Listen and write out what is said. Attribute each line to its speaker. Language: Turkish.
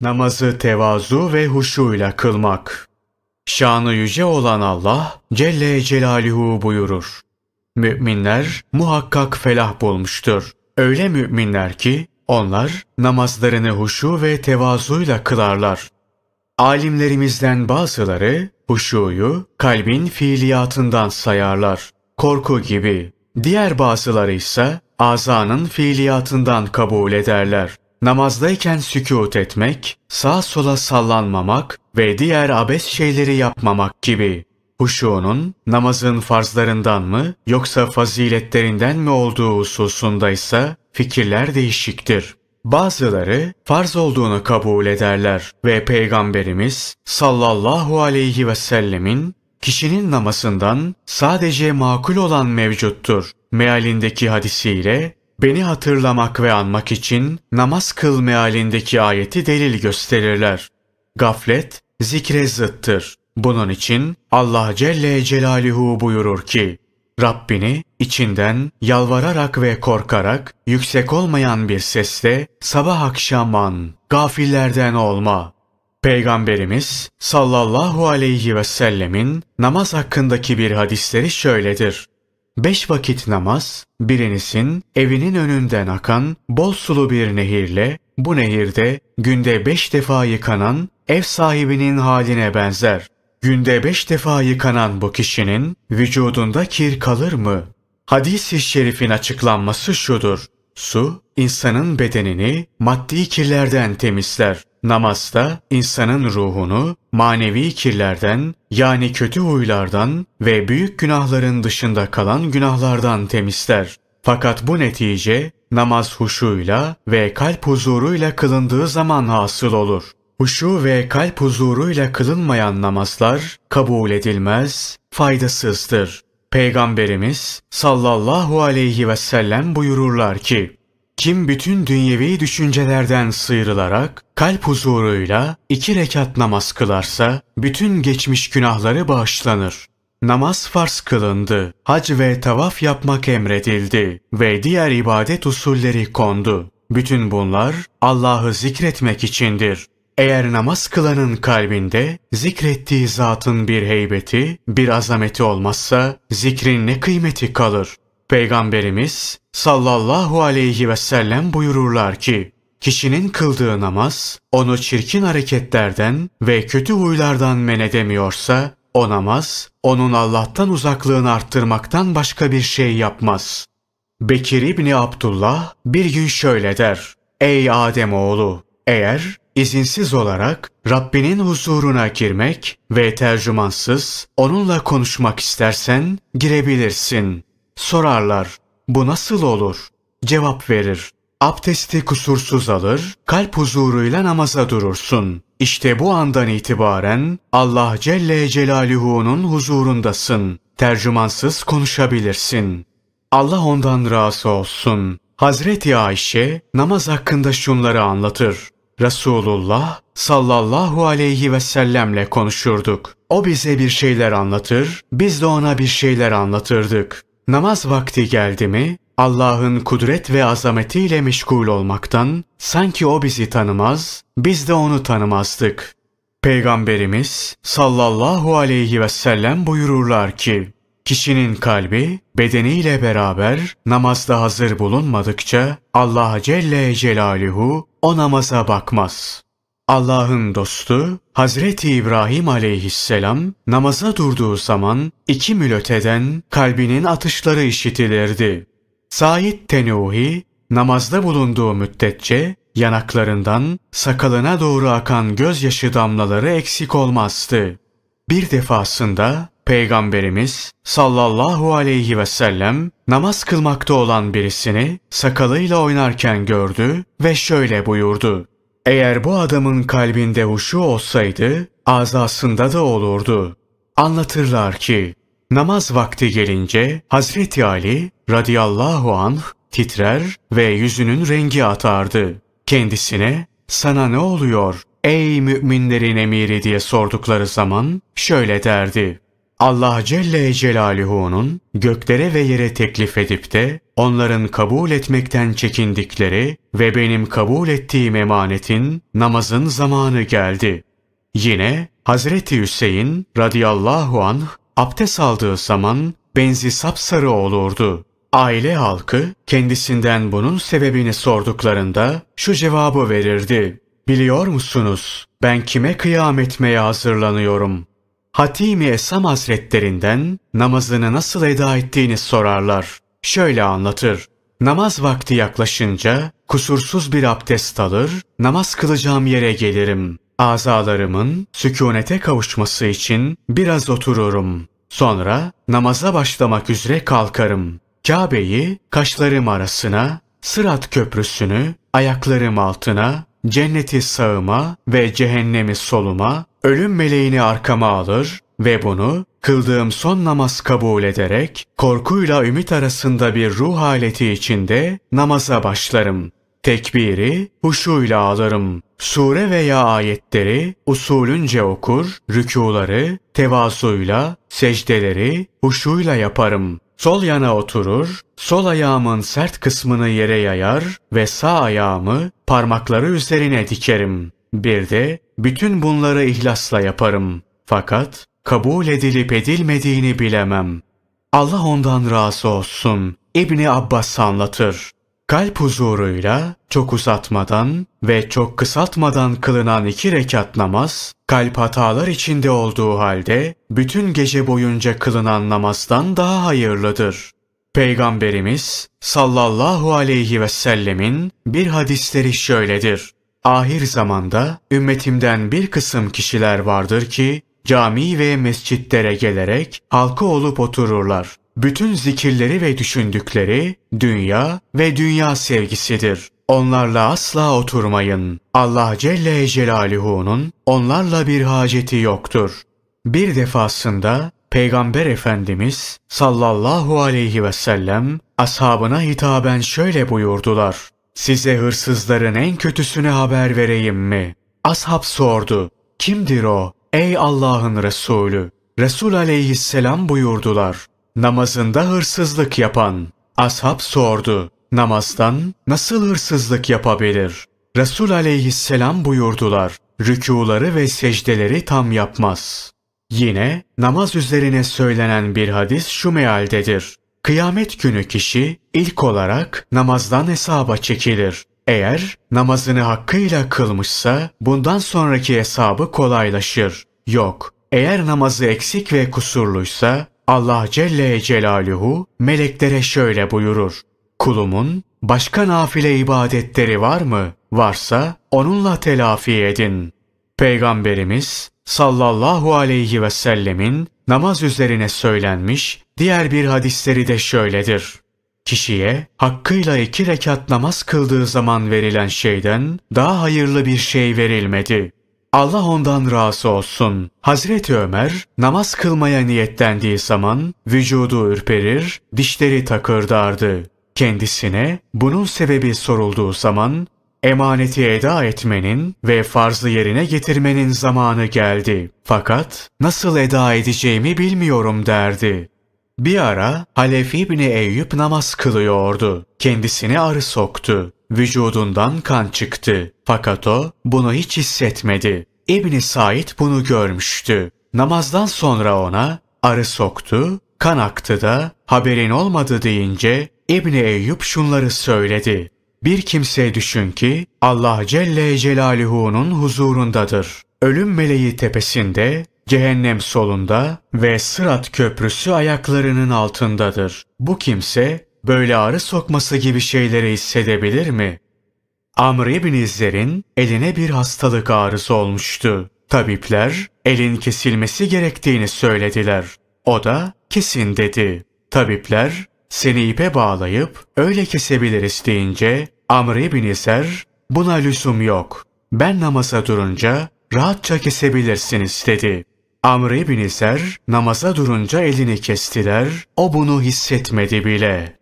Speaker 1: Namazı tevazu ve huşuyla kılmak. Şanı yüce olan Allah Celle Celaluhu buyurur. Müminler muhakkak felah bulmuştur. Öyle müminler ki onlar namazlarını huşu ve tevazuyla kılarlar. Alimlerimizden bazıları huşuyu kalbin fiiliyatından sayarlar. Korku gibi. Diğer bazıları ise azanın fiiliyatından kabul ederler. Namazdayken sükût etmek, sağ sola sallanmamak ve diğer abes şeyleri yapmamak gibi. Huşu'nun namazın farzlarından mı yoksa faziletlerinden mi olduğu hususunda ise fikirler değişiktir. Bazıları farz olduğunu kabul ederler ve Peygamberimiz sallallahu aleyhi ve sellemin kişinin namazından sadece makul olan mevcuttur mealindeki hadisiyle beni hatırlamak ve anmak için namaz kıl mealindeki ayeti delil gösterirler. Gaflet, zikre zıttır. Bunun için Allah Celle Celaluhu buyurur ki, Rabbini içinden yalvararak ve korkarak yüksek olmayan bir sesle sabah akşam an, gafillerden olma. Peygamberimiz sallallahu aleyhi ve sellemin namaz hakkındaki bir hadisleri şöyledir. Beş vakit namaz, birinisin evinin önünden akan bol sulu bir nehirle, bu nehirde günde beş defa yıkanan ev sahibinin haline benzer. Günde beş defa yıkanan bu kişinin vücudunda kir kalır mı? Hadis-i şerifin açıklanması şudur. Su, insanın bedenini maddi kirlerden temizler. Namazda insanın ruhunu manevi kirlerden yani kötü huylardan ve büyük günahların dışında kalan günahlardan temizler. Fakat bu netice namaz huşuyla ve kalp huzuruyla kılındığı zaman hasıl olur. Huşu ve kalp huzuruyla kılınmayan namazlar kabul edilmez, faydasızdır. Peygamberimiz sallallahu aleyhi ve sellem buyururlar ki, kim bütün dünyevi düşüncelerden sıyrılarak kalp huzuruyla iki rekat namaz kılarsa bütün geçmiş günahları bağışlanır. Namaz farz kılındı, hac ve tavaf yapmak emredildi ve diğer ibadet usulleri kondu. Bütün bunlar Allah'ı zikretmek içindir. Eğer namaz kılanın kalbinde zikrettiği zatın bir heybeti, bir azameti olmazsa zikrin ne kıymeti kalır? Peygamberimiz sallallahu aleyhi ve sellem buyururlar ki, kişinin kıldığı namaz onu çirkin hareketlerden ve kötü huylardan men edemiyorsa, o namaz onun Allah'tan uzaklığını arttırmaktan başka bir şey yapmaz. Bekir İbni Abdullah bir gün şöyle der. Ey oğlu, Eğer izinsiz olarak Rabbinin huzuruna girmek ve tercümansız onunla konuşmak istersen girebilirsin. Sorarlar, bu nasıl olur? Cevap verir. Abdesti kusursuz alır, kalp huzuruyla namaza durursun. İşte bu andan itibaren Allah Celle Celaluhu'nun huzurundasın. Tercümansız konuşabilirsin. Allah ondan razı olsun. Hazreti Ayşe namaz hakkında şunları anlatır. Resulullah sallallahu aleyhi ve sellemle konuşurduk. O bize bir şeyler anlatır, biz de ona bir şeyler anlatırdık. Namaz vakti geldi mi Allah'ın kudret ve azametiyle meşgul olmaktan sanki o bizi tanımaz, biz de onu tanımazdık. Peygamberimiz sallallahu aleyhi ve sellem buyururlar ki, Kişinin kalbi bedeniyle beraber namazda hazır bulunmadıkça Allah Celle Celaluhu o namaza bakmaz. Allah'ın dostu Hazreti İbrahim aleyhisselam namaza durduğu zaman iki mil kalbinin atışları işitilirdi. Said Tenuhi namazda bulunduğu müddetçe yanaklarından sakalına doğru akan gözyaşı damlaları eksik olmazdı. Bir defasında Peygamberimiz sallallahu aleyhi ve sellem namaz kılmakta olan birisini sakalıyla oynarken gördü ve şöyle buyurdu. Eğer bu adamın kalbinde huşu olsaydı, azasında da olurdu. Anlatırlar ki, namaz vakti gelince Hazreti Ali radıyallahu anh titrer ve yüzünün rengi atardı. Kendisine, sana ne oluyor ey müminlerin emiri diye sordukları zaman şöyle derdi. Allah Celle Celaluhu'nun göklere ve yere teklif edip de onların kabul etmekten çekindikleri ve benim kabul ettiğim emanetin namazın zamanı geldi. Yine Hazreti Hüseyin radıyallahu anh abdest aldığı zaman benzi sapsarı olurdu. Aile halkı kendisinden bunun sebebini sorduklarında şu cevabı verirdi. Biliyor musunuz ben kime kıyam etmeye hazırlanıyorum?'' Hatimi Esam hazretlerinden namazını nasıl eda ettiğini sorarlar. Şöyle anlatır. Namaz vakti yaklaşınca kusursuz bir abdest alır, namaz kılacağım yere gelirim. Azalarımın sükunete kavuşması için biraz otururum. Sonra namaza başlamak üzere kalkarım. Kabe'yi kaşlarım arasına, Sırat Köprüsü'nü ayaklarım altına, cenneti sağıma ve cehennemi soluma, Ölüm meleğini arkama alır ve bunu kıldığım son namaz kabul ederek korkuyla ümit arasında bir ruh haleti içinde namaza başlarım. Tekbiri huşuyla alırım. Sure veya ayetleri usulünce okur, rükuları tevazuyla, secdeleri huşuyla yaparım. Sol yana oturur, sol ayağımın sert kısmını yere yayar ve sağ ayağımı parmakları üzerine dikerim. Bir de bütün bunları ihlasla yaparım. Fakat kabul edilip edilmediğini bilemem. Allah ondan razı olsun. İbni Abbas anlatır. Kalp huzuruyla çok uzatmadan ve çok kısaltmadan kılınan iki rekat namaz, kalp hatalar içinde olduğu halde bütün gece boyunca kılınan namazdan daha hayırlıdır. Peygamberimiz sallallahu aleyhi ve sellemin bir hadisleri şöyledir. Ahir zamanda ümmetimden bir kısım kişiler vardır ki cami ve mescitlere gelerek halkı olup otururlar. Bütün zikirleri ve düşündükleri dünya ve dünya sevgisidir. Onlarla asla oturmayın. Allah Celle Celaluhu'nun onlarla bir haceti yoktur. Bir defasında Peygamber Efendimiz sallallahu aleyhi ve sellem ashabına hitaben şöyle buyurdular. Size hırsızların en kötüsünü haber vereyim mi? Ashab sordu. Kimdir o? Ey Allah'ın Resulü! Resul aleyhisselam buyurdular. Namazında hırsızlık yapan. Ashab sordu. Namazdan nasıl hırsızlık yapabilir? Resul aleyhisselam buyurdular. Rükuları ve secdeleri tam yapmaz. Yine namaz üzerine söylenen bir hadis şu mealdedir. Kıyamet günü kişi ilk olarak namazdan hesaba çekilir. Eğer namazını hakkıyla kılmışsa bundan sonraki hesabı kolaylaşır. Yok, eğer namazı eksik ve kusurluysa Allah Celle Celaluhu meleklere şöyle buyurur. Kulumun başka nafile ibadetleri var mı? Varsa onunla telafi edin. Peygamberimiz sallallahu aleyhi ve sellemin namaz üzerine söylenmiş Diğer bir hadisleri de şöyledir. Kişiye hakkıyla iki rekat namaz kıldığı zaman verilen şeyden daha hayırlı bir şey verilmedi. Allah ondan razı olsun. Hazreti Ömer namaz kılmaya niyetlendiği zaman vücudu ürperir, dişleri takırdardı. Kendisine bunun sebebi sorulduğu zaman emaneti eda etmenin ve farzı yerine getirmenin zamanı geldi. Fakat nasıl eda edeceğimi bilmiyorum derdi. Bir ara Halef İbni Eyüp namaz kılıyordu. Kendisini arı soktu. Vücudundan kan çıktı. Fakat o bunu hiç hissetmedi. İbni Said bunu görmüştü. Namazdan sonra ona arı soktu, kan aktı da haberin olmadı deyince İbni Eyüp şunları söyledi. Bir kimse düşün ki Allah Celle Celaluhu'nun huzurundadır. Ölüm meleği tepesinde Cehennem solunda ve Sırat köprüsü ayaklarının altındadır. Bu kimse böyle ağrı sokması gibi şeyleri hissedebilir mi? Amr ibn İzzer'in eline bir hastalık ağrısı olmuştu. Tabipler elin kesilmesi gerektiğini söylediler. O da kesin dedi. Tabipler seni ipe bağlayıp öyle kesebiliriz deyince Amr ibn İzer buna lüzum yok. Ben namaza durunca rahatça kesebilirsiniz dedi. Amr bin Eser namaza durunca elini kestiler, o bunu hissetmedi bile.